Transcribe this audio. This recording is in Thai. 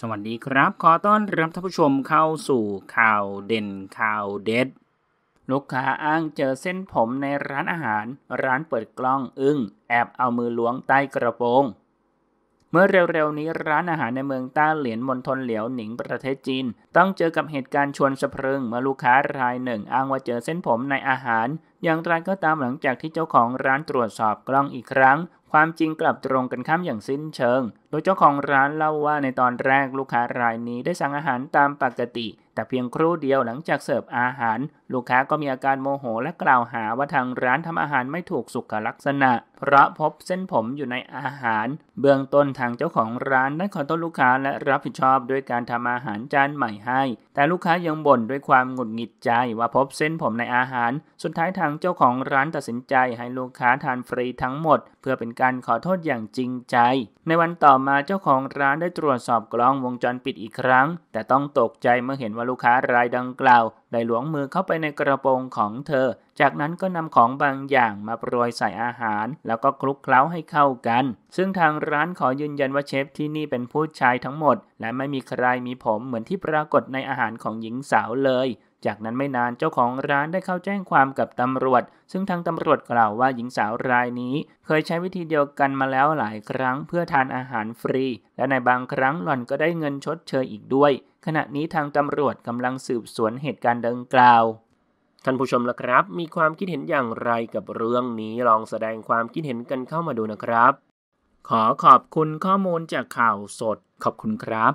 สวัสดีครับ ขอต้อนรับท่านผู้ชมเข้าสู่ข่าวเด่นข่าวเด็ด ลูกค้าอ้างเจอเส้นผมในร้านอาหาร ร้านเปิดกล้องอึง้งแอบเอามือล้วงใต้กระโปรงเมื่อเร็ว ๆ นี้ร้านอาหารในเมือง ต้า เหลียนมณฑลเหลียวหนิงประเทศจีน ต้องเจอกับเหตุการณ์ชวนสะพรึงเมื่อลูกค้ารายหนึ่งอ้างว่าเจอเส้นผมในอาหารอย่างไรก็ตามหลังจากที่เจ้าของร้านตรวจสอบกล้องอีกครั้ง ความจริงกลับตรงกันข้ามอย่างสิ้นเชิง โดยเจ้าของร้านเล่าว่าในตอนแรกลูกค้ารายนี้ได้สั่งอาหารตามปกติ แต่เพียงครู่เดียวหลังจากเสิร์ฟอาหาร ลูกค้าก็มีอาการโมโหและกล่าวหาว่าทางร้านทำอาหารไม่ถูกสุขลักษณะ เพราะพบเส้นผมอยู่ในอาหารเบื้องต้นทางเจ้าของร้านได้ขอโทษลูกค้าและรับผิดชอบด้วยการทำอาหารจานใหม่ให้ แต่ลูกค้ายังบ่นด้วยความหงุดหงิดใจว่าพบเส้นผมในอาหาร สุดท้ายทางงเจ้าของร้านตัดสินใจให้ลูกค้าทานฟรีทั้งหมดเพื่อเป็นการขอโทษอย่างจริงใจ ในวันต่อมาเจ้าของร้านได้ตรวจสอบกล้องวงจรปิดอีกครั้งแต่ต้องตกใจเมื่อเห็นว่าลูกค้ารายดังกล่าวได้หลวงมือเข้าไปในกระโปรงของเธอ จากนั้นก็นำของบางอย่างมาโปรยใส่อาหารแล้วก็คลุกเคล้าให้เข้ากัน ซึ่งทางร้านขอยืนยันว่าเชฟที่นี่เป็นผู้ชายทั้งหมดและไม่มีใครมีผมเหมือนที่ปรากฏในอาหารของหญิงสาวเลยจากนั้นไม่นานเจ้าของร้านได้เข้าแจ้งความกับตำรวจ ซึ่งทางตำรวจกล่าวว่าหญิงสาวรายนี้ เคยใช้วิธีเดียวกันมาแล้วหลายครั้งเพื่อทานอาหารฟรี และในบางครั้งหล่อนก็ได้เงินชดเชยอีกด้วย ขณะนี้ทางตำรวจกำลังสืบสวนเหตุการณ์ดังกล่าวท่านผู้ชมละครับ มีความคิดเห็นอย่างไรกับเรื่องนี้ลองแสดงความคิดเห็นกันเข้ามาดูนะครับ ขอขอบคุณข้อมูลจากข่าวสด ขอบคุณครับ